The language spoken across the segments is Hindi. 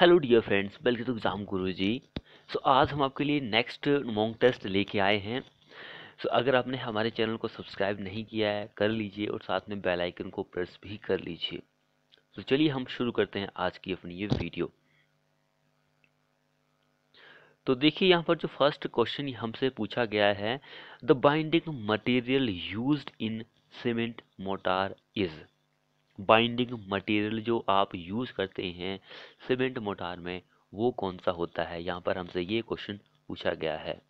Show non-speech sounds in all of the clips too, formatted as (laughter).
Hello dear friends welcome to exam Guru ji सो आज हम आपके लिए नेक्स्ट मॉन्ग टेस्ट लेके आए हैं सो so, अगर आपने हमारे चैनल को सब्सक्राइब नहीं किया है कर लीजिए और साथ में बेल आइकन को प्रेस भी कर लीजिए तो so, चलिए हम शुरू करते हैं आज की अपनी ये वीडियो तो देखिए यहाँ पर जो फर्स्ट क्वेश्चन हमसे पूछा गया है the binding material use in cement mortar is binding material जो आप यूज़ करते हैं सीमेंट मोटार में वो कौन सा होता है यहाँ पर हमसे ये क्वेश्चन पूछा गया है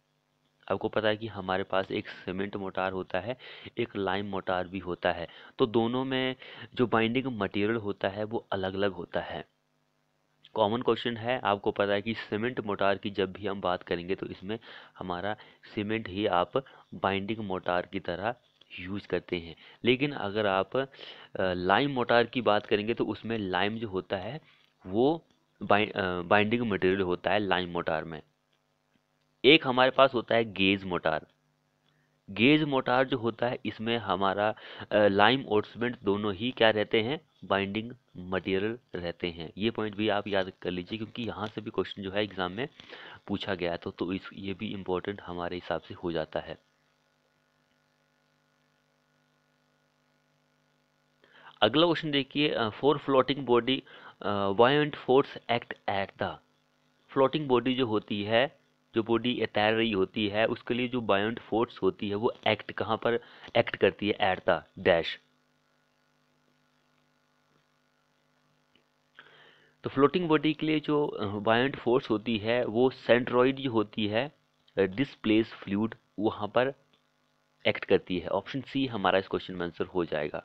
आपको पता है कि हमारे पास एक सीमेंट मोटार होता है एक लाइम मोटार भी होता है तो दोनों में जो बाइंडिंग मटेरियल होता है वो अलग अलग होता है कॉमन क्वेश्चन है आपको पता है कि सीमेंट मोटार की जब भी हम बात करेंगे तो इसमें हमारा सीमेंट ही आप बाइंडिंग मोटार की तरह यूज़ करते हैं लेकिन अगर आप लाइम मोटार की बात करेंगे तो उसमें लाइम जो होता है वो बाइंडिंग मटेरियल होता है लाइम मोटार में एक हमारे पास होता है गेज मोटार गेज मोटार जो होता है इसमें हमारा लाइम और सीमेंट दोनों ही क्या रहते हैं बाइंडिंग मटेरियल रहते हैं ये पॉइंट भी आप याद कर लीजिए क्योंकि यहाँ से भी क्वेश्चन जो है एग्ज़ाम में पूछा गया तो, तो इस ये भी इम्पोर्टेंट हमारे हिसाब से हो जाता है अगला क्वेश्चन देखिए for floating body buoyant force act at the floating body जो होती है जो बॉडी तैर रही होती है उसके लिए जो बायंट फोर्स होती है वो एक्ट कहाँ पर एक्ट करती है एट द डैश तो फ्लोटिंग बॉडी के लिए जो बायोट फोर्स होती है वो सेंट्रॉइड जो होती है डिस्प्लेस फ्लूड वहाँ पर एक्ट करती है ऑप्शन सी हमारा इस क्वेश्चन में आंसर हो जाएगा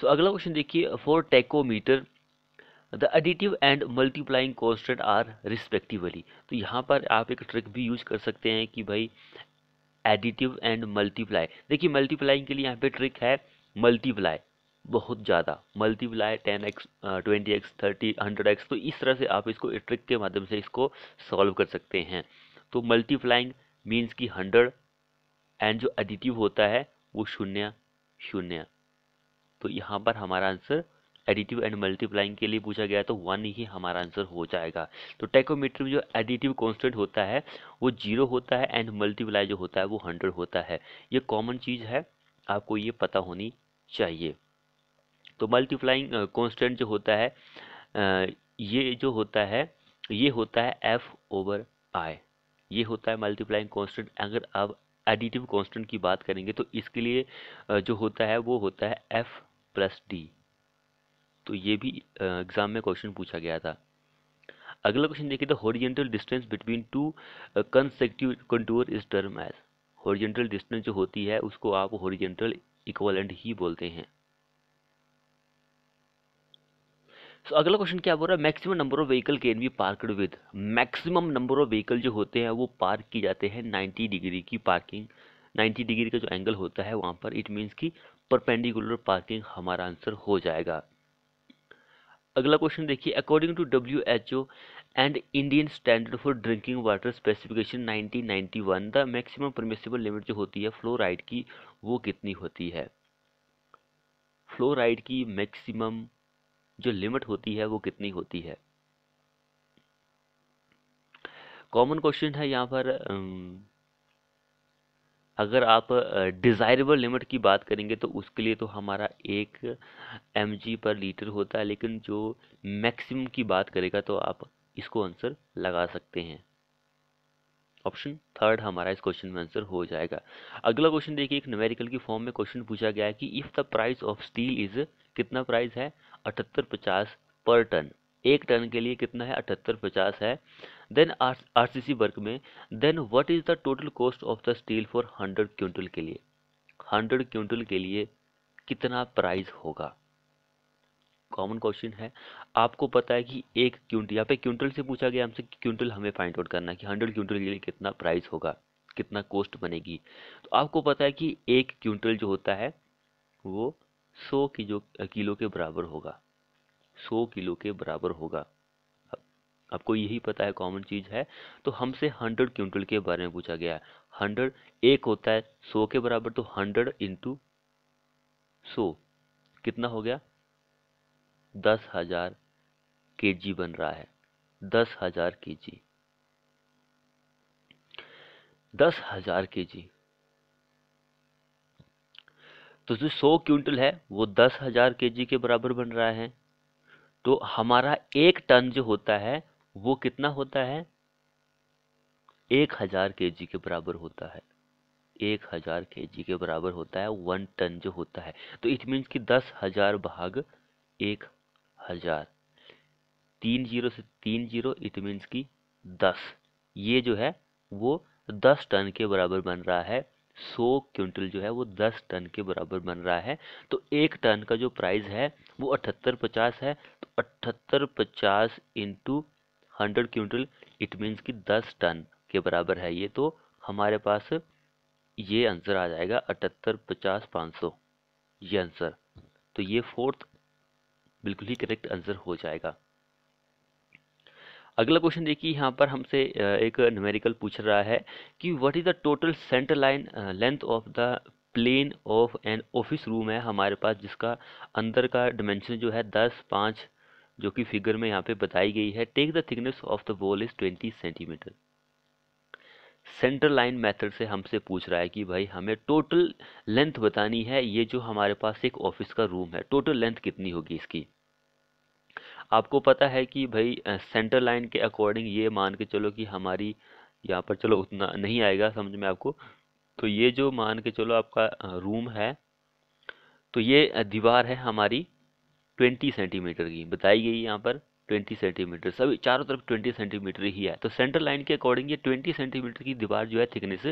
सो अगला क्वेश्चन देखिए for tacheometer the additive and multiplying constant are respectively तो यहाँ पर आप एक ट्रिक भी यूज कर सकते हैं कि भाई एडिटिव एंड मल्टीप्लाई देखिए मल्टीप्लाइंग के लिए यहाँ पे ट्रिक है मल्टीप्लाई बहुत ज़्यादा multiply ten X twenty X thirty hundred X तो इस तरह से आप इसको ट्रिक के माध्यम से इसको सॉल्व कर सकते हैं तो मल्टीप्लाइंग मीन्स कि हंड्रेड एंड जो एडिटिव होता है वो शून्य शून्य तो यहाँ पर हमारा आंसर एडिटिव एंड मल्टीप्लाइंग के लिए पूछा गया तो वन ही हमारा आंसर हो जाएगा तो टेकोमीटर में जो एडिटिव कॉन्स्टेंट होता है वो जीरो होता है एंड मल्टीप्लाई जो होता है वो हंड्रेड होता है ये कॉमन चीज़ है आपको ये पता होनी चाहिए तो मल्टीप्लाइंग कॉन्स्टेंट जो होता है ये जो होता है ये होता है एफ ओवर आई ये होता है मल्टीप्लाइंग कॉन्स्टेंट अगर आप एडिटिव कॉन्स्टेंट की बात करेंगे तो इसके लिए जो होता है वो होता है एफ प्लस डी तो ये भी एग्ज़ाम में क्वेश्चन पूछा गया था अगला क्वेश्चन देखिए the horizontal distance between two consecutive contour is term as horizontal distance जो होती है उसको आप हॉरिजेंटल इक्वलेंट ही बोलते हैं सो so, अगला क्वेश्चन क्या बोल रहा है maximum number of vehicle can be parked with maximum number of vehicle जो होते हैं वो पार्क किए जाते हैं 90 डिग्री की पार्किंग 90 डिग्री का जो एंगल होता है वहाँ पर इट मीन्स कि परपेंडिकुलर पार्किंग हमारा आंसर हो जाएगा अगला क्वेश्चन देखिए according to W H O and Indian standard for drinking water specification 1991 the maximum permissible limit जो होती है फ्लोराइड की वो कितनी होती है फ्लोराइड की मैक्सिमम जो लिमिट होती है वो कितनी होती है कॉमन क्वेश्चन है यहाँ पर अगर आप डिज़ायरेबल लिमिट की बात करेंगे तो उसके लिए तो हमारा एक एम पर लीटर होता है लेकिन जो मैक्सिमम की बात करेगा तो आप इसको आंसर लगा सकते हैं ऑप्शन थर्ड हमारा इस क्वेश्चन में आंसर हो जाएगा अगला क्वेश्चन देखिए एक न्यूमेरिकल की फॉर्म में क्वेश्चन पूछा गया है कि if the price of steel is कितना प्राइस है अठहत्तर पचास पर टन एक टन के लिए कितना है अठहत्तर पचास है then R C C work में then what is the total cost of the steel for hundred quintal के लिए हंड्रेड क्विंटल के लिए कितना प्राइस होगा कॉमन क्वेश्चन है आपको पता है कि एक क्विंटल यहाँ पे क्विंटल से पूछा गया हमसे क्विंटल हमें फाइंड आउट करना है कि हंड्रेड क्विंटल के लिए कितना प्राइस होगा कितना कॉस्ट बनेगी तो आपको पता है कि एक क्विंटल जो होता है वो सौ की जो किलो के बराबर होगा सौ किलो के बराबर होगा आपको यही पता है कॉमन चीज़ है तो हमसे हंड्रेड क्विंटल के बारे में पूछा गया है हंड्रेड एक होता है सौ के बराबर तो हंड्रेड इंटू सौ कितना हो गया दस हजार के जी बन रहा है दस हजार के जी दस हजार के जी तो जो सौ क्विंटल है वो दस हजार के जी के बराबर बन रहा है तो हमारा एक टन जो होता है वो कितना होता है एक हजार के जी के बराबर होता है एक हजार के जी के बराबर होता है वन टन जो होता है तो इट मीन्स कि दस हजार भाग एक हजार तीन जीरो से तीन जीरो इट मीन्स कि दस ये जो है वो दस टन के बराबर बन रहा है सौ क्विंटल जो है वो दस टन के बराबर बन रहा है तो एक टन का जो प्राइस है वो अठहत्तर पचास है तो अठहत्तर पचास into hundred quintal it means कि दस टन के बराबर है ये तो हमारे पास ये आंसर आ जाएगा अठहत्तर पचास पाँच सौ ये आंसर तो ये फोर्थ बिल्कुल ही करेक्ट आंसर हो जाएगा अगला क्वेश्चन देखिए यहाँ पर हमसे एक न्यूमेरिकल पूछ रहा है कि what is the total centre line length of the plan of an office room है हमारे पास जिसका अंदर का डिमेंशन जो है दस पाँच जो कि फिगर में यहाँ पे बताई गई है take the thickness of the wall is twenty centimetre centre line method से हमसे पूछ रहा है कि भाई हमें टोटल लेंथ बतानी है ये जो हमारे पास एक ऑफिस का रूम है टोटल लेंथ कितनी होगी इसकी आपको पता है कि भाई सेंटर लाइन के अकॉर्डिंग ये मान के चलो कि हमारी यहाँ पर चलो उतना नहीं आएगा समझ में आपको तो ये जो मान के चलो आपका रूम है तो ये दीवार है हमारी ट्वेंटी सेंटीमीटर की बताई गई यहाँ पर ट्वेंटी सेंटीमीटर सभी चारों तरफ ट्वेंटी सेंटीमीटर ही है तो सेंटर लाइन के अकॉर्डिंग ये ट्वेंटी सेंटीमीटर की दीवार जो है थिकनेस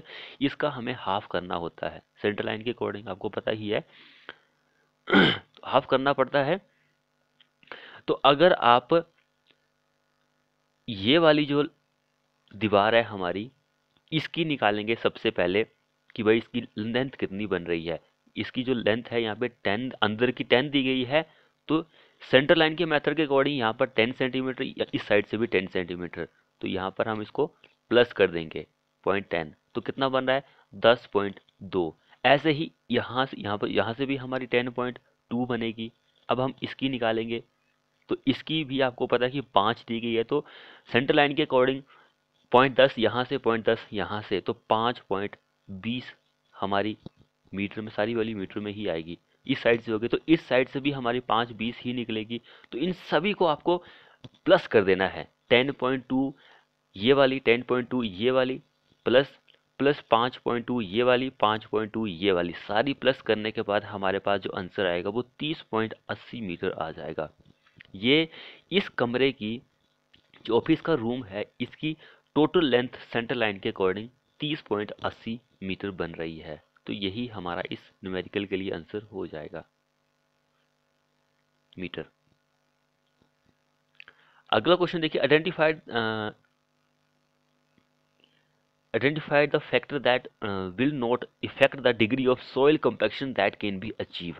इसका हमें हाफ करना होता है सेंटर लाइन के अकॉर्डिंग आपको पता ही है तो (clears throat) हाफ करना पड़ता है तो अगर आप ये वाली जो दीवार है हमारी इसकी निकालेंगे सबसे पहले कि भाई इसकी लेंथ कितनी बन रही है इसकी जो लेंथ है यहाँ पे टेन अंदर की टेन दी गई है तो सेंटर लाइन के मेथड के अकॉर्डिंग यहाँ पर टेन सेंटीमीटर या इस साइड से भी टेन सेंटीमीटर तो यहाँ पर हम इसको प्लस कर देंगे पॉइंट टेन तो कितना बन रहा है दस पॉइंट दो ऐसे ही यहाँ से यहाँ पर यहाँ से भी हमारी टेन पॉइंट टू बनेगी अब हम इसकी निकालेंगे तो इसकी भी आपको पता है कि पाँच दी गई है तो सेंटर लाइन के अकॉर्डिंग पॉइंट दस यहाँ से पॉइंट दस यहाँ से तो पाँच पॉइंट बीस हमारी मीटर में सारी वाली मीटर में ही आएगी इस साइड से होगी तो इस साइड से भी हमारी पाँच बीस ही निकलेगी तो इन सभी को आपको प्लस कर देना है टेन पॉइंट टू ये वाली टेन पॉइंट टू ये वाली प्लस प्लस पाँच पॉइंट टू ये वाली पाँच पॉइंट टू ये वाली सारी प्लस करने के बाद हमारे पास जो आंसर आएगा वो तीस पॉइंट अस्सी मीटर आ जाएगा ये इस कमरे की जो ऑफिस का रूम है इसकी टोटल लेंथ सेंटर लाइन के अकॉर्डिंग 30.80 मीटर बन रही है तो यही हमारा इस न्यूमेरिकल के लिए आंसर हो जाएगा मीटर अगला क्वेश्चन देखिए identified identified the factor that will not effect the degree of soil compaction that can be achieve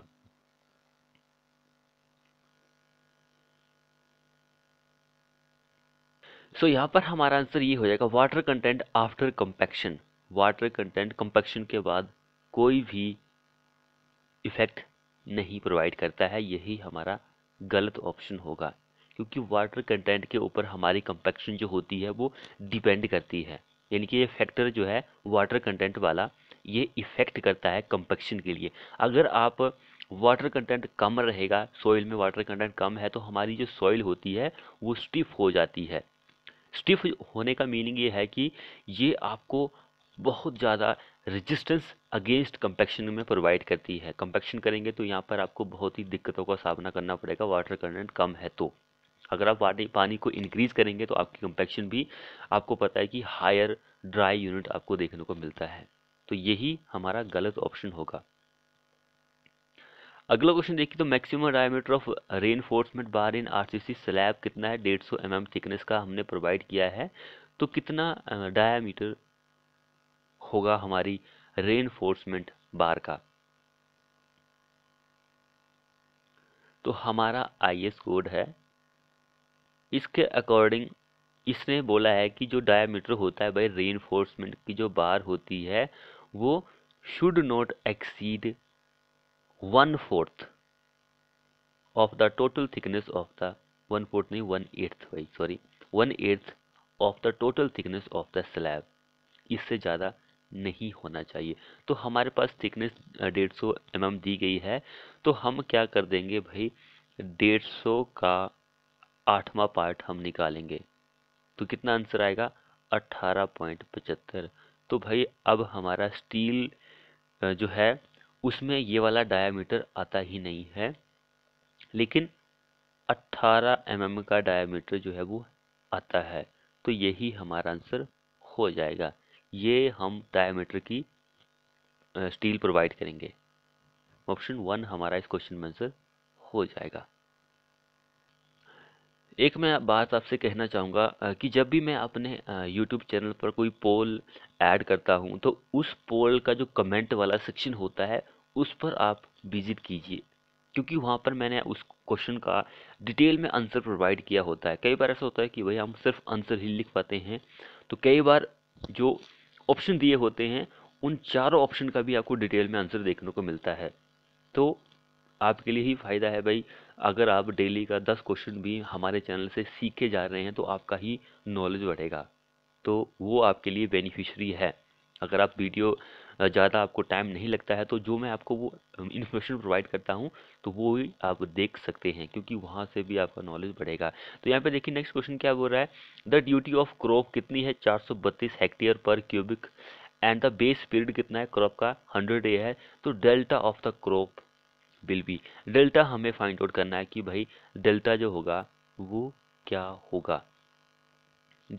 so यहाँ पर हमारा आंसर ये हो जाएगा water content after compaction water content compaction के बाद कोई भी इफ़ेक्ट नहीं प्रोवाइड करता है यही हमारा गलत ऑप्शन होगा क्योंकि वाटर कंटेंट के ऊपर हमारी कंपेक्शन जो होती है वो डिपेंड करती है यानी कि ये फैक्टर जो है वाटर कंटेंट वाला ये इफ़ेक्ट करता है कंपेक्शन के लिए अगर आप वाटर कंटेंट कम रहेगा सॉइल में वाटर कंटेंट कम है तो हमारी जो सॉइल होती है वो स्टिफ हो जाती है स्टिफ होने का मीनिंग ये है कि ये आपको बहुत ज़्यादा रेजिस्टेंस अगेंस्ट कंपेक्शन में प्रोवाइड करती है कंपेक्शन करेंगे तो यहाँ पर आपको बहुत ही दिक्कतों का सामना करना पड़ेगा वाटर कंटेंट कम है तो अगर आप वाटर पानी को इंक्रीज़ करेंगे तो आपकी कंपेक्शन भी आपको पता है कि हायर ड्राई यूनिट आपको देखने को मिलता है तो यही हमारा गलत ऑप्शन होगा अगला क्वेश्चन देखिए तो maximum diameter of reinforcement bar in RCC slab कितना है डेढ़ सौ एम थिकनेस का हमने प्रोवाइड किया है तो कितना डायामीटर होगा हमारी रेनफोर्समेंट बार का तो हमारा आई एस कोड है इसके अकॉर्डिंग इसने बोला है कि जो डायमीटर होता है भाई रेनफोर्समेंट की जो बार होती है वो should not exceed one fourth of the total thickness of the one fourth नहीं वन एट्थ भाई sorry one eighth of the total thickness of the slab इससे ज़्यादा नहीं होना चाहिए तो हमारे पास थिकनेस डेढ़ सौ एम एम दी गई है तो हम क्या कर देंगे भाई डेढ़ सौ का आठवां पार्ट हम निकालेंगे तो कितना आंसर आएगा अट्ठारह पॉइंट पचहत्तर तो भाई अब हमारा स्टील जो है उसमें ये वाला डायामीटर आता ही नहीं है लेकिन 18 एम mm का डायामीटर जो है वो आता है तो यही हमारा आंसर हो जाएगा ये हम डायामीटर की स्टील प्रोवाइड करेंगे ऑप्शन वन हमारा इस क्वेश्चन में आंसर हो जाएगा एक मैं बात आपसे कहना चाहूँगा कि जब भी मैं अपने YouTube चैनल पर कोई पोल ऐड करता हूँ तो उस पोल का जो कमेंट वाला सेक्शन होता है उस पर आप विज़िट कीजिए क्योंकि वहाँ पर मैंने उस क्वेश्चन का डिटेल में आंसर प्रोवाइड किया होता है कई बार ऐसा होता है कि भाई हम सिर्फ आंसर ही लिख पाते हैं तो कई बार जो ऑप्शन दिए होते हैं उन चारों ऑप्शन का भी आपको डिटेल में आंसर देखने को मिलता है तो आपके लिए ही फ़ायदा है भाई अगर आप डेली का दस क्वेश्चन भी हमारे चैनल से सीखे जा रहे हैं तो आपका ही नॉलेज बढ़ेगा तो वो आपके लिए बेनिफिशरी है अगर आप वीडियो ज़्यादा आपको टाइम नहीं लगता है तो जो मैं आपको वो इन्फॉर्मेशन प्रोवाइड करता हूँ तो वो ही आप देख सकते हैं क्योंकि वहाँ से भी आपका नॉलेज बढ़ेगा तो यहाँ पे देखिए नेक्स्ट क्वेश्चन क्या बोल रहा है द ड्यूटी ऑफ क्रॉप कितनी है चार सौ बत्तीस हेक्टेयर पर cubic and the base period कितना है क्रॉप का हंड्रेड ए है तो delta of the crop will be delta हमें फाइंड आउट करना है कि भाई डेल्टा जो होगा वो क्या होगा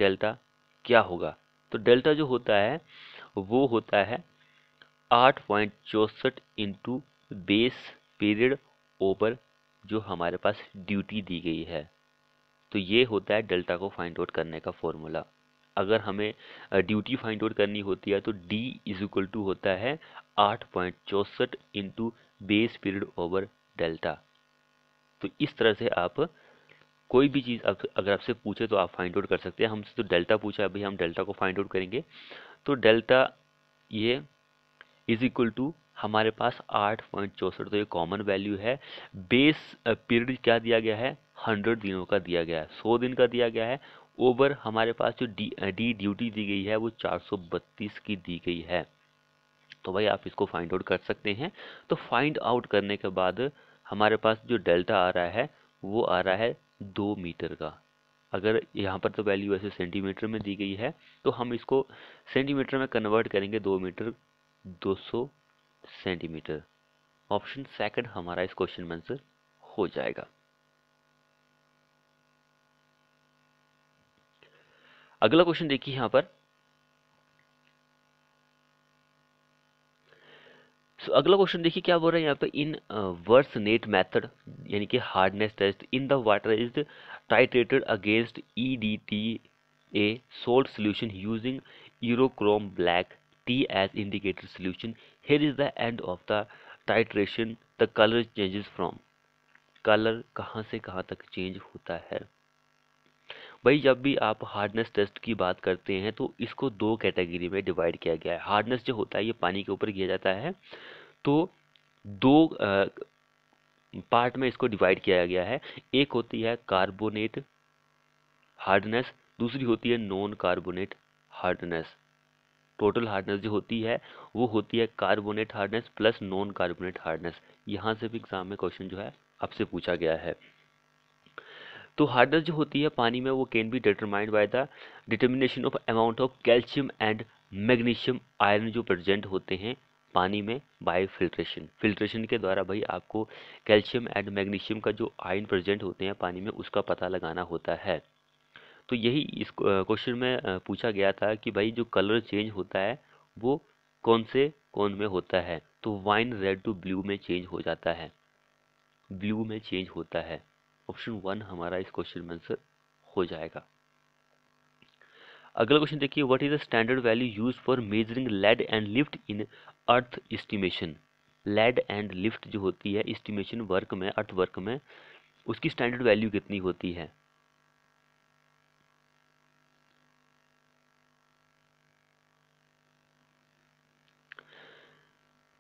डेल्टा क्या होगा तो डेल्टा जो होता है वो होता है आठ पॉइंट चौंसठ इंटू बेस पीरियड ओवर जो हमारे पास ड्यूटी दी गई है तो ये होता है डेल्टा को फाइंड आउट करने का फॉर्मूला अगर हमें ड्यूटी फाइंड आउट करनी होती है तो डी इज इक्वल टू होता है आठ पॉइंट चौंसठ into base period over delta तो इस तरह से आप कोई भी चीज़ अगर आपसे पूछे तो आप फाइंड आउट कर सकते हैं हमसे तो डेल्टा पूछा अभी हम डेल्टा को फाइंड आउट करेंगे तो डेल्टा ये इज इक्वल टू हमारे पास आठ पॉइंट चौंसठ तो ये कॉमन वैल्यू है बेस पीरियड क्या दिया गया है हंड्रेड दिनों का दिया गया है सौ दिन का दिया गया है ओवर हमारे पास जो डी डी ड्यूटी दी गई है वो चार सौ बत्तीस की दी गई है तो भाई आप इसको फाइंड आउट कर सकते हैं तो फाइंड आउट करने के बाद हमारे पास जो डेल्टा आ रहा है वो आ रहा है दो मीटर का अगर यहाँ पर तो वैल्यू ऐसे सेंटीमीटर में दी गई है तो हम इसको सेंटीमीटर में कन्वर्ट करेंगे दो मीटर दो सौ सेंटीमीटर ऑप्शन सेकंड हमारा इस क्वेश्चन में आंसर हो जाएगा अगला क्वेश्चन देखिए यहाँ पर so, अगला क्वेश्चन देखिए क्या बोल रहा है यहाँ पे इन वर्स नेट मैथड यानी कि hardness test in the water is titrated against E D T A salt solution using eriochrome black T as indicator solution here is the end of the titration the colour changes from colour कहाँ से कहाँ तक चेंज होता है भाई जब भी आप हार्डनेस टेस्ट की बात करते हैं तो इसको दो कैटेगरी में डिवाइड किया गया है हार्डनेस जो होता है ये पानी के ऊपर किया जाता है तो दो पार्ट में इसको डिवाइड किया गया है एक होती है कार्बोनेट हार्डनेस दूसरी होती है non carbonate hardness total hardness जो होती है वो होती है carbonate hardness plus non carbonate hardness यहाँ से भी एग्जाम में क्वेश्चन जो है आपसे पूछा गया है तो हार्डनेस जो होती है पानी में वो can be determined by the determination of amount of calcium and magnesium iron जो प्रेजेंट होते हैं पानी में बाई फिल्ट्रेशन फिल्ट्रेशन के द्वारा भाई आपको कैल्शियम एंड मैग्नीशियम का जो आयन प्रेजेंट होते हैं पानी में उसका पता लगाना होता है तो यही इस क्वेश्चन में पूछा गया था कि भाई जो कलर चेंज होता है वो कौन से कौन में होता है तो वाइन रेड टू ब्लू में चेंज हो जाता है ब्लू में चेंज होता है ऑप्शन वन हमारा इस क्वेश्चन में आंसर हो जाएगा अगला क्वेश्चन देखिए what is the standard value use for measuring lead and lift in earth estimation lead and lift जो होती है इस्टीमेशन वर्क में अर्थ वर्क में उसकी स्टैंडर्ड वैल्यू कितनी होती है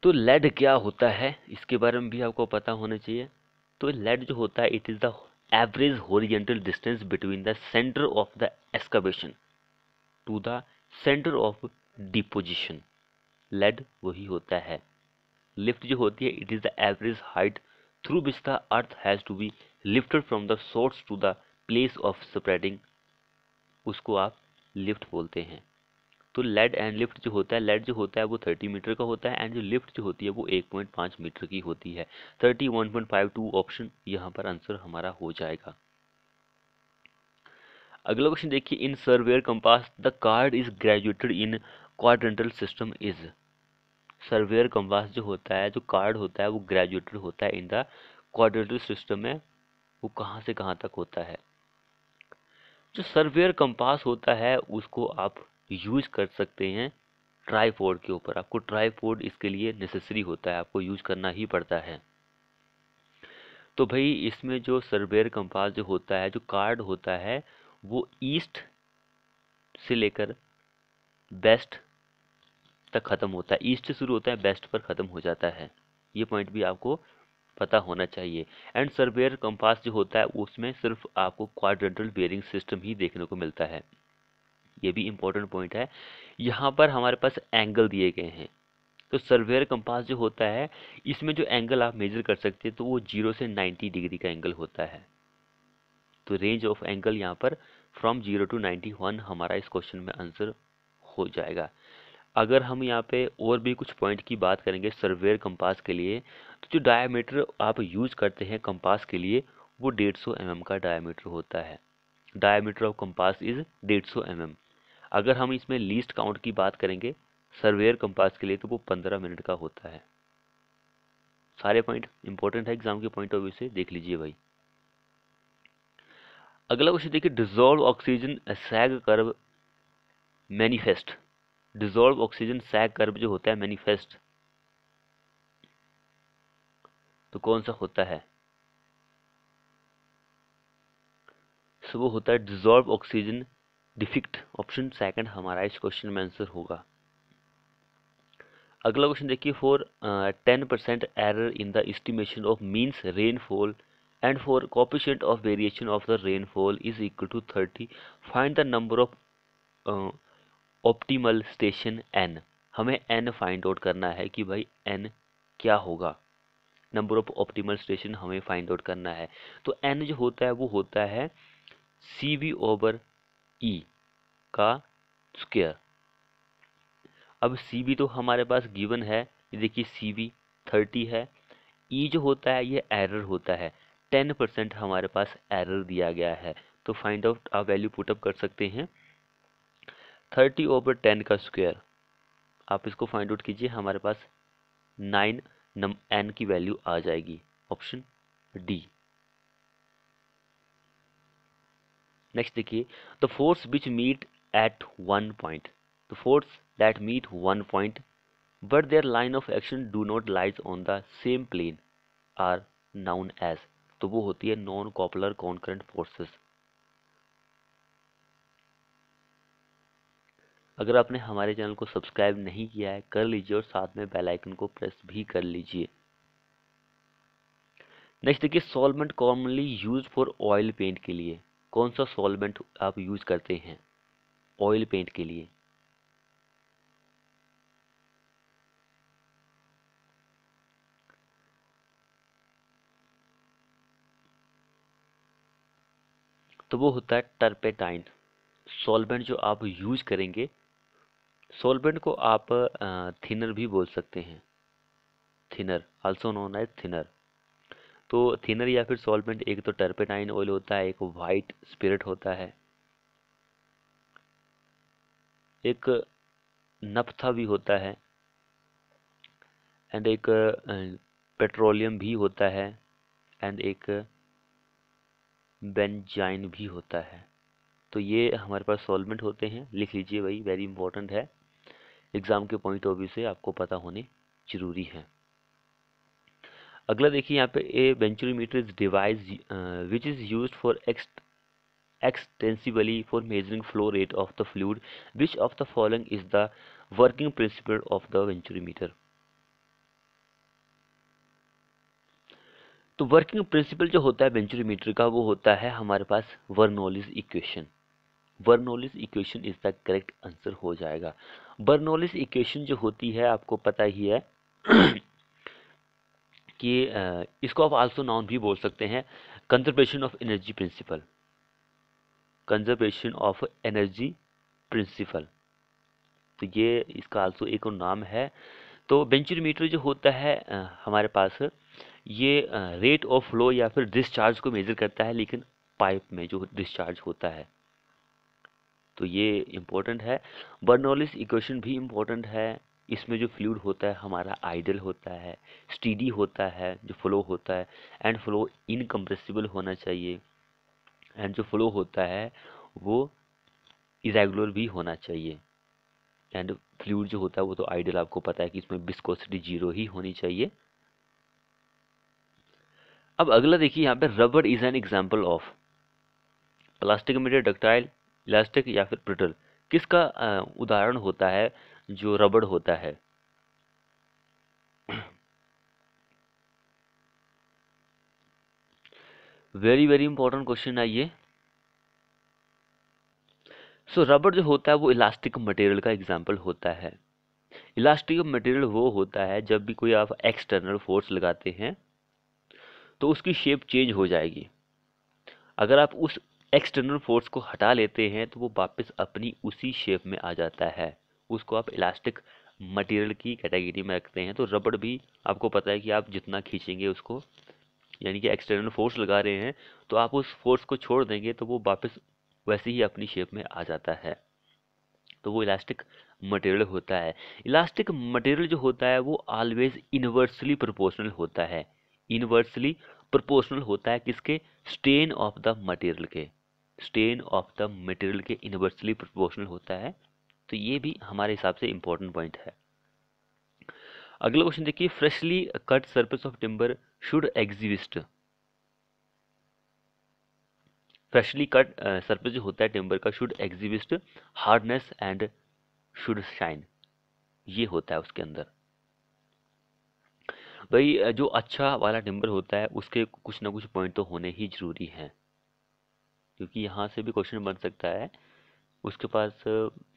तो लेड क्या होता है इसके बारे में भी आपको पता होना चाहिए तो लेड जो होता है it is the average horizontal distance between the centre of the excavation to the centre of deposition lead वही होता है लिफ्ट जो होती है it is the average height through which the earth has to be lifted from the source to the place of spreading उसको आप लिफ्ट बोलते हैं तो लेड एंड लिफ्ट जो होता है लेड जो होता है वो थर्टी मीटर का होता है एंड जो लिफ्ट जो होती है वो एक पॉइंट मीटर की होती है thirty one point five two option यहाँ पर आंसर हमारा हो जाएगा अगला क्वेश्चन देखिए in surveyor compass the card is graduated in quadrantal system is surveyor compass जो होता है जो कार्ड होता है वो ग्रेजुएटेड होता है इन द कोऑर्डिनेटरी सिस्टम में वो कहाँ से कहाँ तक होता है जो सर्वेयर कंपास होता है उसको आप यूज कर सकते हैं ट्राईपोर्ड के ऊपर आपको ट्राईपोर्ड इसके लिए नेसेसरी होता है आपको यूज करना ही पड़ता है तो भाई इसमें जो सर्वेयर कंपास जो होता है जो कार्ड होता है वो ईस्ट से लेकर वेस्ट तक ख़त्म होता है ईस्ट से शुरू होता है वेस्ट पर ख़त्म हो जाता है ये पॉइंट भी आपको पता होना चाहिए एंड सर्वेयर कंपास जो होता है उसमें सिर्फ आपको क्वाड्रेंटल बेयरिंग सिस्टम ही देखने को मिलता है ये भी इम्पोर्टेंट पॉइंट है यहाँ पर हमारे पास एंगल दिए गए हैं तो सर्वेयर कंपास जो होता है इसमें जो एंगल आप मेजर कर सकते हैं तो वो जीरो से नाइन्टी डिग्री का एंगल होता है तो रेंज ऑफ एंगल यहाँ पर from zero to ninety one हमारा इस क्वेश्चन में आंसर हो जाएगा अगर हम यहाँ पे और भी कुछ पॉइंट की बात करेंगे सर्वेयर कंपास के लिए तो जो डायमीटर आप यूज़ करते हैं कंपास के लिए वो डेढ़ सौ एम mm का डायमीटर होता है डायमीटर ऑफ कंपास इज़ डेढ़ सौ एम mm. अगर हम इसमें लीस्ट काउंट की बात करेंगे सर्वेयर कंपास के लिए तो वो पंद्रह मिनट का होता है सारे पॉइंट इंपॉर्टेंट है एग्जाम के पॉइंट ऑफ व्यू से देख लीजिए भाई अगला क्वेश्चन देखिए dissolve oxygen sag curve manifest dissolve oxygen sag curve जो होता है मैनिफेस्ट तो कौन सा होता है सो वो होता है dissolve oxygen deficit option second हमारा इस क्वेश्चन में आंसर होगा अगला क्वेश्चन देखिए for ten percent error in the estimation of means rainfall and for coefficient of variation of the rainfall is equal to thirty find the number of optimal station N हमें एन फाइंड आउट करना है कि भाई एन क्या होगा नंबर ऑफ ऑप्टीमल स्टेशन हमें फाइंड आउट करना है तो एन जो होता है वो होता है सी वी ओवर ई का स्क्वेयर अब सी बी तो हमारे पास गिवन है देखिए सी बी थर्टी है ई e जो होता है ये एरर होता है टेन परसेंट हमारे पास एरर दिया गया है तो फाइंड आउट आप वैल्यू पुटअप कर सकते हैं थर्टी ओवर टेन का स्क्वायर आप इसको फाइंड आउट कीजिए हमारे पास नाइन नम एन की वैल्यू आ जाएगी ऑप्शन डी नेक्स्ट देखिए the force which meet at one point the force that meet one point but their line of action do not lies on the same plane are known as तो वो होती है नॉन कॉपुलर कॉन्करेंट फोर्सेस अगर आपने हमारे चैनल को सब्सक्राइब नहीं किया है कर लीजिए और साथ में बेल आइकन को प्रेस भी कर लीजिए नेक्स्ट देखिए solvent commonly use for oil paint के लिए कौन सा सॉल्वेंट आप यूज करते हैं ऑयल पेंट के लिए तो वो होता है टर्पेटाइन सॉल्वेंट जो आप यूज करेंगे सॉल्वेंट को आप थिनर भी बोल सकते हैं thinner also known as thinner तो थिनर या फिर सॉल्वेंट एक तो टर्पेटाइन ऑयल होता है एक वाइट स्पिरिट होता है एक नफ्था भी होता है एंड एक पेट्रोलियम भी होता है एंड एक बेंजाइन भी होता है तो ये हमारे पास सॉल्वेंट होते हैं लिख लीजिए भाई वेरी इंपॉर्टेंट है एग्ज़ाम के पॉइंट ऑफ व्यू से आपको पता होने ज़रूरी है अगला देखिए यहाँ पे a venturi is device which is use for extensively for measuring flow rate of the fluid which of the following is the working principle of the venturi तो वर्किंग प्रिंसिपल जो होता है वेंचुरीमीटर का वो होता है हमारे पास Bernoulli's equation Bernoulli's equation is the correct answer हो जाएगा बर्नोलिस इक्वेशन जो होती है आपको पता ही है (clears throat) कि इसको आप आल्सो नाउन भी बोल सकते हैं conservation of energy principle conservation of energy principle तो ये इसका आल्सो एक और नाम है तो बेंचुरीमीटर जो होता है हमारे पास ये रेट ऑफ फ्लो या फिर डिस्चार्ज को मेज़र करता है लेकिन पाइप में जो डिस्चार्ज होता है तो ये इम्पोर्टेंट है बर्नोलिस इक्वेशन भी इम्पोर्टेंट है इसमें जो फ्लूड होता है हमारा आइडल होता है स्टीडी होता है जो फ्लो होता है एंड फ्लो इनकम्प्रेसिबल होना चाहिए एंड जो फ्लो होता है वो इरेगुलर भी होना चाहिए एंड फ्लूड जो होता है वो तो आइडल आपको पता है कि इसमें बिस्कोसिटी जीरो ही होनी चाहिए अब अगला देखिए यहाँ पे rubber is an example of plastic matter ductile elastic या फिर ब्रिटल किसका उदाहरण होता है जो रबड़ होता है वेरी वेरी इंपॉर्टेंट क्वेश्चन है ये सो so, रबड़ जो होता है वो इलास्टिक मटेरियल का एग्जाम्पल होता है इलास्टिक मटेरियल वो होता है जब भी कोई आप एक्सटर्नल फोर्स लगाते हैं तो उसकी शेप चेंज हो जाएगी अगर आप उस एक्सटर्नल फोर्स को हटा लेते हैं तो वो वापस अपनी उसी शेप में आ जाता है उसको आप इलास्टिक मटेरियल की कैटेगरी में रखते हैं तो रबड़ भी आपको पता है कि आप जितना खींचेंगे उसको यानी कि एक्सटर्नल फोर्स लगा रहे हैं तो आप उस फोर्स को छोड़ देंगे तो वो वापस वैसे ही अपनी शेप में आ जाता है तो वो इलास्टिक मटेरियल होता है इलास्टिक मटेरियल जो होता है वो ऑलवेज इन्वर्सली प्रोपोर्शनल होता है इन्वर्सली प्रोपोर्शनल होता है किसके स्ट्रेन ऑफ द मटेरियल के स्ट्रेन ऑफ द मटेरियल के इनवर्सली प्रोपोर्शनल होता है तो ये भी हमारे हिसाब से इंपॉर्टेंट पॉइंट है अगला क्वेश्चन देखिए freshly cut surface of timber should exist freshly cut surface जो होता है टिम्बर का should exhibit hardness and should shine ये होता है उसके अंदर भाई जो अच्छा वाला टिम्बर होता है उसके कुछ ना कुछ पॉइंट तो होने ही जरूरी हैं क्योंकि यहाँ से भी क्वेश्चन बन सकता है उसके पास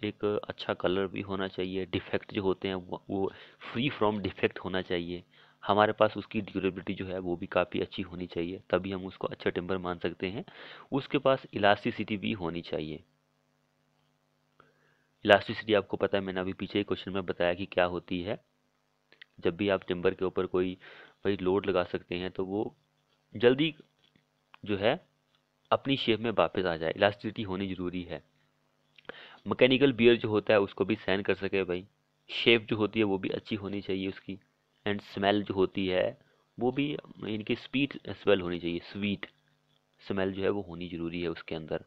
एक अच्छा कलर भी होना चाहिए डिफेक्ट जो होते हैं वो फ्री फ्रॉम डिफेक्ट होना चाहिए हमारे पास उसकी ड्यूरेबिलिटी जो है वो भी काफ़ी अच्छी होनी चाहिए तभी हम उसको अच्छा टेम्पर मान सकते हैं उसके पास इलास्टिसिटी भी होनी चाहिए इलास्टिसिटी आपको पता है मैंने अभी पीछे क्वेश्चन में बताया कि क्या होती है जब भी आप टिम्बर के ऊपर कोई भाई लोड लगा सकते हैं तो वो जल्दी जो है अपनी शेप में वापस आ जाए इलास्टिसिटी होनी ज़रूरी है मैकेनिकल बियर जो होता है उसको भी सहन कर सके भाई शेप जो होती है वो भी अच्छी होनी चाहिए उसकी एंड स्मेल जो होती है वो भी इनकी स्पीड स्मेल होनी चाहिए स्वीट स्मेल जो है वो होनी ज़रूरी है उसके अंदर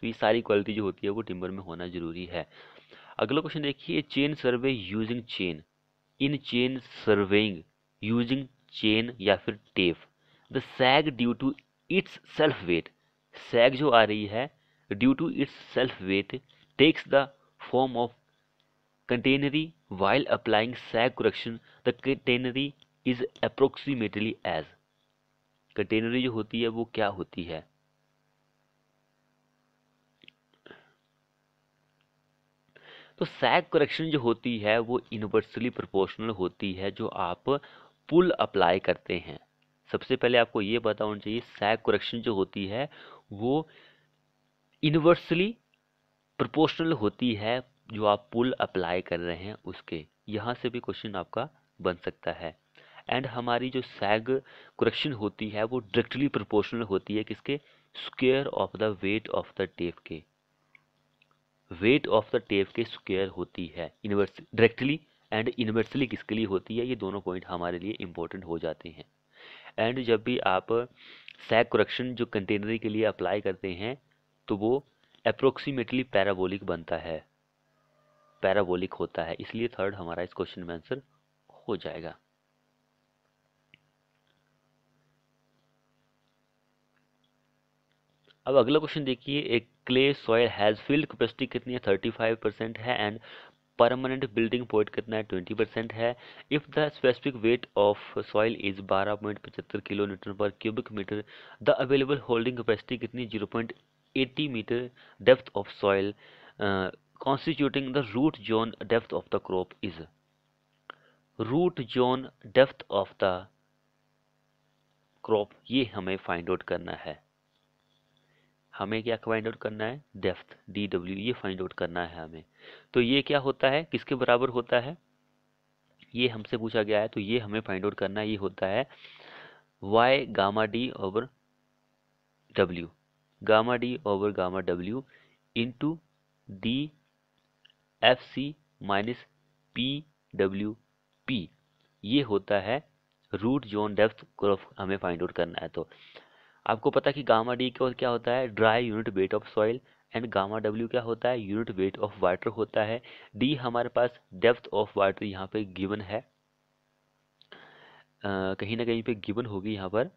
तो ये सारी क्वालिटी जो होती है वो टिम्बर में होना ज़रूरी है अगला क्वेश्चन देखिए chain survey using chain in chain surveying using chain या फिर tape the sag due to its self weight sag जो आ रही है due to its self weight takes the form of catenary while applying sag correction the catenary is approximately as catenary जो होती है वो क्या होती है तो सैग करेक्शन जो होती है वो यूनिवर्सली प्रोपोर्शनल होती है जो आप पुल अप्लाई करते हैं सबसे पहले आपको ये पता होना चाहिए सैग कुरेक्शन जो होती है वो इनवर्सली प्रोपोर्शनल होती है जो आप पुल अप्लाई कर रहे हैं उसके यहाँ से भी क्वेश्चन आपका बन सकता है एंड हमारी जो सैग कुरेक्शन होती है वो डायरेक्टली प्रोपोर्शनल होती है किसके square of the weight of the tape के वेट ऑफ द टेप के स्क्वेयर होती है इनवर्स डायरेक्टली एंड इनवर्सली किसके लिए होती है ये दोनों पॉइंट हमारे लिए इंपॉर्टेंट हो जाते हैं एंड जब भी आप सैक कुरक्शन जो कंटेनरी के लिए अप्लाई करते हैं तो वो अप्रोक्सीमेटली पैराबोलिक बनता है पैराबोलिक होता है इसलिए थर्ड हमारा इस क्वेश्चन में आंसर हो जाएगा अब अगला क्वेश्चन देखिए एक clay soil has field capacity कितनी है थर्टी फाइव परसेंट है एंड परमानेंट बिल्डिंग पॉइंट कितना है ट्वेंटी परसेंट है if the specific weight of soil is बारह पॉइंट पचहत्तर kilo newton per cubic metre the available holding capacity कितनी zero point eighty metre depth of soil constituting the root zone depth of the crop is root zone depth of the crop ये हमें फाइंड आउट करना है हमें क्या फाइंड आउट करना है डेफ्थ डी डब्ल्यू ये फाइंड आउट करना है हमें तो ये क्या होता है किसके बराबर होता है ये हमसे पूछा गया है तो ये हमें फाइंड आउट करना ये होता है Y gamma D over W gamma D over gamma W into D F C minus P W P ये होता है रूट जोन डेफ्थ कर्व हमें फाइंड आउट करना है तो आपको पता कि गामा डी को क्या होता है dry unit weight of soil and gamma W क्या होता है यूनिट वेट ऑफ वाटर होता है डी हमारे पास डेप्थ ऑफ वाटर यहाँ पे गिवन है कहीं ना कहीं पे गिवन होगी यहाँ पर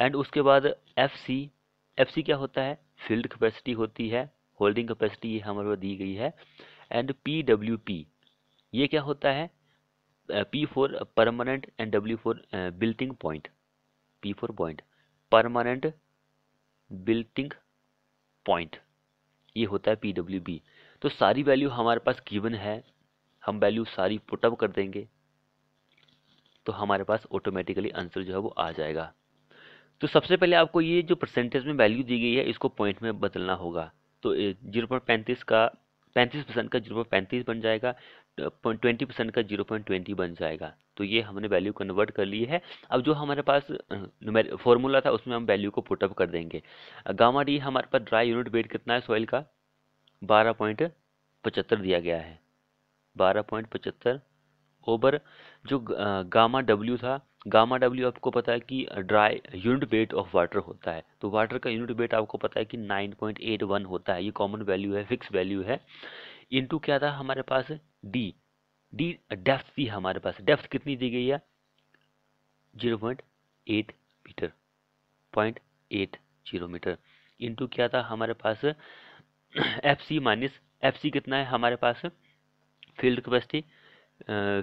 एंड उसके बाद एफ सी एफ सी क्या होता है फील्ड कैपेसिटी होती है होल्डिंग कैपेसिटी ये हमारे पास दी गई है एंड पी डब्ल्यू पी ये क्या होता है P for permanent and W for building point P for point permanent building point ये होता है बी तो सारी वैल्यू हमारे पास गिवन है हम वैल्यू सारी पुटअप कर देंगे तो हमारे पास ऑटोमेटिकली आंसर जो है वो आ जाएगा तो सबसे पहले आपको ये जो परसेंटेज में वैल्यू दी गई है इसको पॉइंट में बदलना होगा तो जीरो पॉइंट पैंतीस का पैंतीस परसेंट का जीरो पॉइंट पैंतीस बन जाएगा ट्वेंटी परसेंट का जीरो पॉइंट ट्वेंटी बन जाएगा तो ये हमने वैल्यू कन्वर्ट कर ली है अब जो हमारे पास फॉर्मूला था उसमें हम वैल्यू को पुटअप कर देंगे गामा डी हमारे पास ड्राई यूनिट वेट कितना है सॉइल का बारह पॉइंट पचहत्तर दिया गया है बारह पॉइंट पचहत्तर ओवर जो गामा डब्ल्यू था गामा डब्ल्यू आपको पता है कि dry unit weight of water होता है तो वाटर का यूनिट वेट आपको पता है कि वन होता है ये कॉमन वैल्यू है फिक्स वैल्यू है इनटू क्या था हमारे पास डी डी डेप्थ भी हमारे पास डेप्थ कितनी दी गई है zero point eight metre point eight zero metre into क्या था हमारे पास F C minus F C कितना है हमारे पास फील्ड कैपेसिटी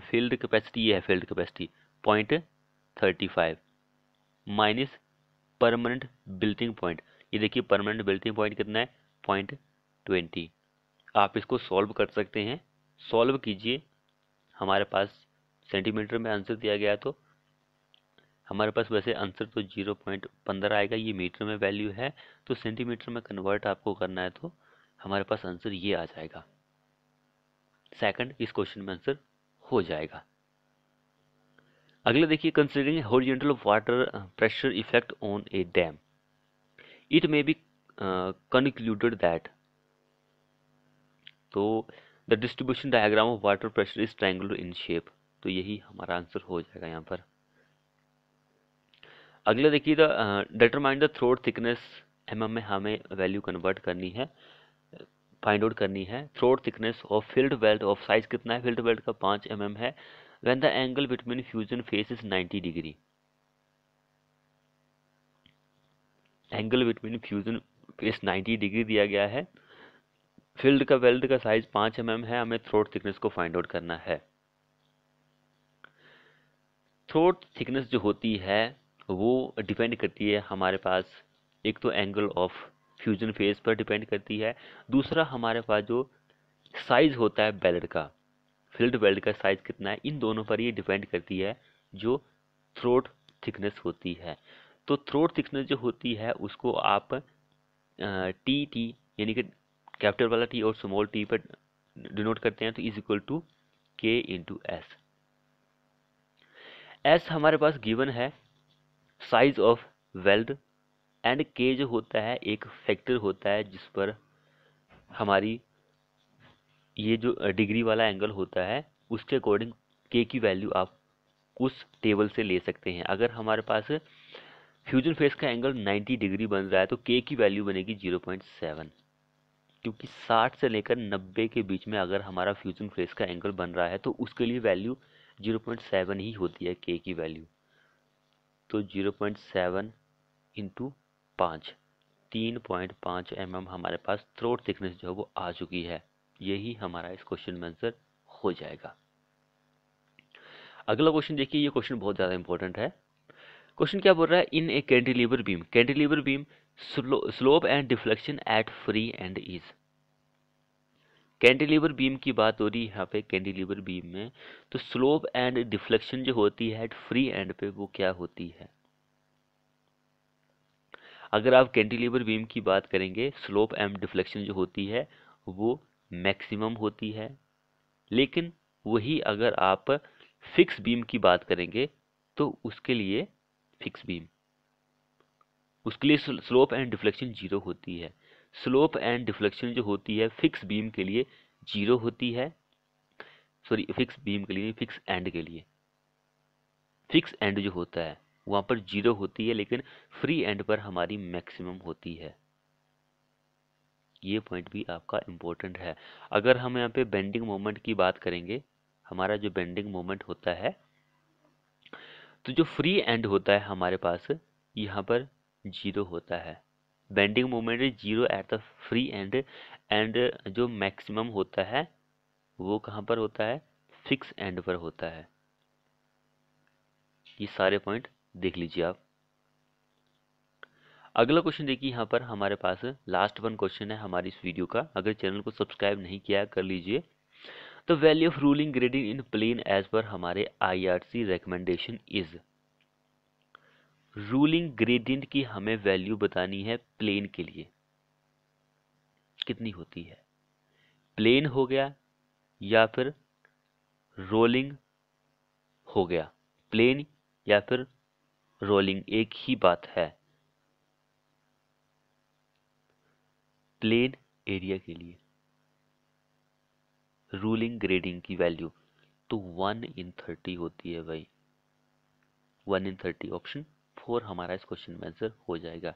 फील्ड कैपेसिटी ये है field capacity point thirty five minus permanent building point ये देखिए परमानेंट बिल्टिंग पॉइंट कितना है पॉइंट ट्वेंटी आप इसको सॉल्व कर सकते हैं सॉल्व कीजिए हमारे पास सेंटीमीटर में आंसर दिया गया तो हमारे पास वैसे आंसर तो जीरो पॉइंट पंद्रह आएगा ये मीटर में वैल्यू है तो सेंटीमीटर में कन्वर्ट आपको करना है तो हमारे पास आंसर ये आ जाएगा सेकंड इस क्वेश्चन में आंसर हो जाएगा अगला देखिए considering horizontal water pressure effect on a dam it may be concluded that तो the distribution diagram of water pressure is triangular in shape तो यही हमारा आंसर हो जाएगा यहाँ पर अगला देखिए the determine the throat thickness M में हमें वैल्यू कन्वर्ट करनी है फाइंड आउट करनी है throat thickness of field weld of size कितना है फील्ड वेल्ट का पाँच एम mm है when the angle between fusion face is ninety degree angle between fusion face ninety degree दिया गया है फील्ड का वेल्ड का साइज पाँच एम एम है हमें थ्रोट थिकनेस को फाइंड आउट करना है थ्रोट थिकनेस जो होती है वो डिपेंड करती है हमारे पास एक तो एंगल ऑफ फ्यूजन फेस पर डिपेंड करती है दूसरा हमारे पास जो साइज़ होता है बेल्ट का फील्ड बेल्ट का साइज़ कितना है इन दोनों पर ये डिपेंड करती है जो थ्रोट थिकनेस होती है तो थ्रोट थिकनेस जो होती है उसको आप टी टी यानी कि कैपिटल वाला टी और स्मॉल टी पर डिनोट करते हैं तो is equal to K into S S हमारे पास गिवन है size of weld and K जो होता है एक फैक्टर होता है जिस पर हमारी ये जो डिग्री वाला एंगल होता है उसके अकॉर्डिंग के की वैल्यू आप उस टेबल से ले सकते हैं अगर हमारे पास फ्यूजन फेस का एंगल 90 डिग्री बन रहा है तो के की वैल्यू बनेगी 0.7 क्योंकि 60 से लेकर 90 के बीच में अगर हमारा फ्यूजन फेस का एंगल बन रहा है तो उसके लिए वैल्यू 0.7 ही होती है के की वैल्यू तो 0.7 पॉइंट सेवन इंटू पाँच तीन पॉइंट mm हमारे पास थ्रोट थिकनेस जो है वो आ चुकी है यही हमारा इस क्वेश्चन में आंसर हो जाएगा अगला क्वेश्चन देखिए ये क्वेश्चन बहुत ज़्यादा इंपॉर्टेंट है क्वेश्चन क्या बोल रहा है in a cantilever beam cantilever beam slope and deflection at free end is cantilever beam की बात हो रही है यहाँ पे कैंडिलीवर बीम में तो स्लोप एंड डिफ्लेक्शन जो होती है एट फ्री एंड पे वो क्या होती है अगर आप कैंटिलीवर बीम की बात करेंगे स्लोप एंड डिफ्लेक्शन जो होती है वो मैक्सिमम होती है लेकिन वही अगर आप फिक्स बीम की बात करेंगे तो उसके लिए फिक्स बीम उसके लिए स्लोप एंड डिफ्लेक्शन जीरो होती है स्लोप एंड डिफ्लेक्शन जो होती है फिक्स बीम के लिए जीरो होती है सॉरी फिक्स बीम के लिए फिक्स एंड के लिए फिक्स एंड जो होता है वहाँ पर जीरो होती है लेकिन फ्री एंड पर हमारी मैक्सिमम होती है ये पॉइंट भी आपका इम्पोर्टेंट है अगर हम यहाँ पे बेंडिंग मोमेंट की बात करेंगे हमारा जो बेंडिंग मोमेंट होता है तो जो फ्री एंड होता है हमारे पास यहाँ पर जीरो होता है bending moment is zero at the free end and जो मैक्सिमम होता है वो कहाँ पर होता है फिक्स एंड पर होता है ये सारे पॉइंट देख लीजिए आप अगला क्वेश्चन देखिए यहाँ पर हमारे पास लास्ट वन क्वेश्चन है हमारी इस वीडियो का अगर चैनल को सब्सक्राइब नहीं किया कर लीजिए the value of ruling grading in plain as per हमारे IRC recommendation is ruling gradient की हमें वैल्यू बतानी है प्लेन के लिए कितनी होती है प्लेन हो गया या फिर रोलिंग हो गया प्लेन या फिर रोलिंग एक ही बात है प्लेन एरिया के लिए रूलिंग ग्रेडिंग की वैल्यू तो वन इन थर्टी होती है भाई one in thirty option four हमारा इस क्वेश्चन में आंसर हो जाएगा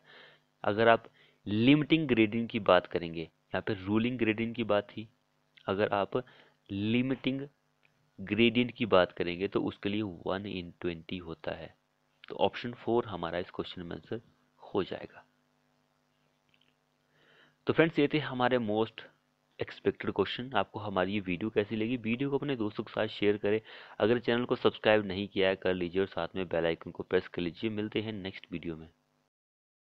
अगर आप लिमिटिंग ग्रेडिंग की बात करेंगे या फिर रूलिंग ग्रेडिंग की बात थी अगर आप लिमिटिंग ग्रेडियंट की बात करेंगे तो उसके लिए वन इन ट्वेंटी होता है तो ऑप्शन फोर हमारा इस क्वेश्चन में आंसर हो जाएगा तो फ्रेंड्स ये थे हमारे मोस्ट एक्सपेक्टेड क्वेश्चन आपको हमारी ये वीडियो कैसी लगी वीडियो को अपने दोस्तों के साथ शेयर करें अगर चैनल को सब्सक्राइब नहीं किया है कर लीजिए और साथ में बेल आइकन को प्रेस कर लीजिए मिलते हैं नेक्स्ट वीडियो में